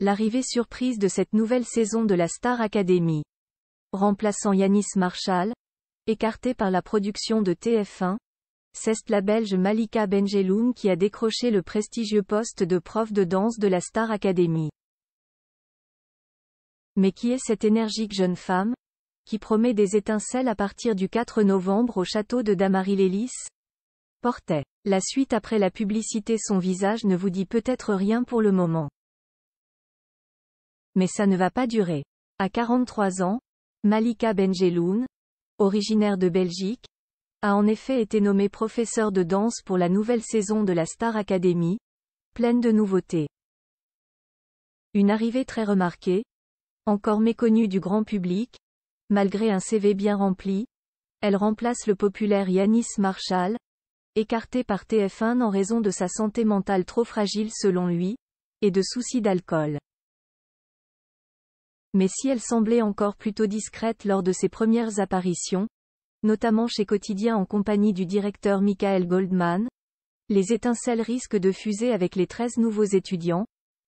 l'arrivée surprise de cette nouvelle saison de la Star Academy. Remplaçant Yanis Marshall, écarté par la production de TF1, c'est la Belge Malika Benjeloun qui a décroché le prestigieux poste de prof de danse de la Star Academy. Mais qui est cette énergique jeune femme qui promet des étincelles à partir du 4 novembre au château de damary les Portait. La suite après la publicité Son visage ne vous dit peut-être rien pour le moment. Mais ça ne va pas durer. À 43 ans, Malika Benjeloun, originaire de Belgique, a en effet été nommée professeure de danse pour la nouvelle saison de la Star Academy, pleine de nouveautés. Une arrivée très remarquée, encore méconnue du grand public, malgré un CV bien rempli, elle remplace le populaire Yanis Marshall, écarté par TF1 en raison de sa santé mentale trop fragile selon lui, et de soucis d'alcool mais si elle semblait encore plutôt discrète lors de ses premières apparitions, notamment chez Quotidien en compagnie du directeur Michael Goldman, les étincelles risquent de fuser avec les 13 nouveaux étudiants,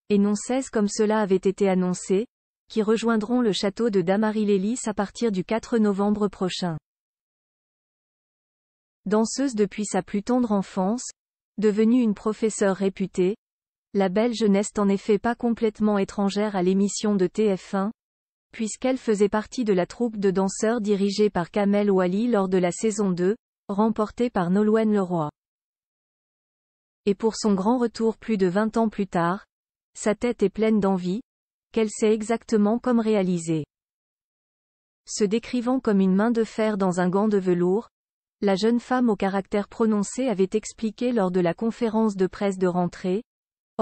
et non 16 comme cela avait été annoncé, qui rejoindront le château de damary Lélis à partir du 4 novembre prochain. Danseuse depuis sa plus tendre enfance, devenue une professeure réputée, la Belge n'est en effet pas complètement étrangère à l'émission de TF1, puisqu'elle faisait partie de la troupe de danseurs dirigée par Kamel Wally lors de la saison 2, remportée par Nolwenn Leroy. Et pour son grand retour plus de 20 ans plus tard, sa tête est pleine d'envie, qu'elle sait exactement comme réaliser. Se décrivant comme une main de fer dans un gant de velours, la jeune femme au caractère prononcé avait expliqué lors de la conférence de presse de rentrée,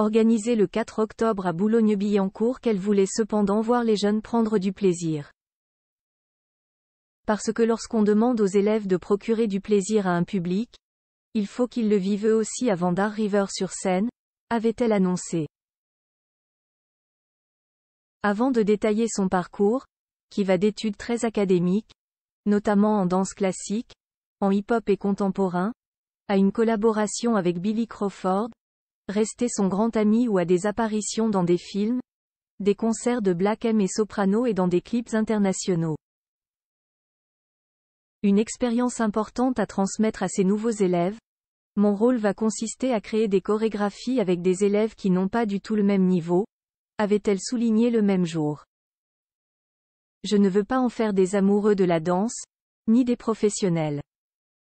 organisée le 4 octobre à Boulogne-Billancourt qu'elle voulait cependant voir les jeunes prendre du plaisir. Parce que lorsqu'on demande aux élèves de procurer du plaisir à un public, il faut qu'ils le vivent eux aussi avant d'arriver sur scène, avait-elle annoncé. Avant de détailler son parcours, qui va d'études très académiques, notamment en danse classique, en hip-hop et contemporain, à une collaboration avec Billy Crawford, rester son grand ami ou à des apparitions dans des films, des concerts de Black M et Soprano et dans des clips internationaux. Une expérience importante à transmettre à ses nouveaux élèves. Mon rôle va consister à créer des chorégraphies avec des élèves qui n'ont pas du tout le même niveau, avait-elle souligné le même jour. Je ne veux pas en faire des amoureux de la danse, ni des professionnels.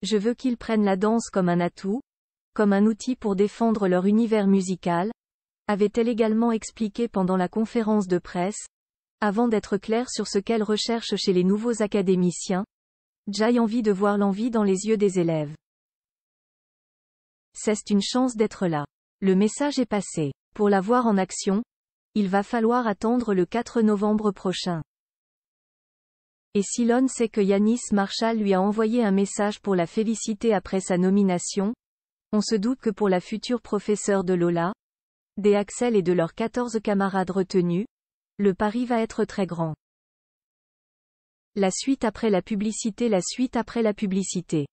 Je veux qu'ils prennent la danse comme un atout, comme un outil pour défendre leur univers musical, avait-elle également expliqué pendant la conférence de presse, avant d'être claire sur ce qu'elle recherche chez les nouveaux académiciens, Jai envie de voir l'envie dans les yeux des élèves. C'est une chance d'être là. Le message est passé. Pour la voir en action, il va falloir attendre le 4 novembre prochain. Et Silon sait que Yanis Marshall lui a envoyé un message pour la féliciter après sa nomination, on se doute que pour la future professeure de Lola, des Axel et de leurs 14 camarades retenus, le pari va être très grand. La suite après la publicité La suite après la publicité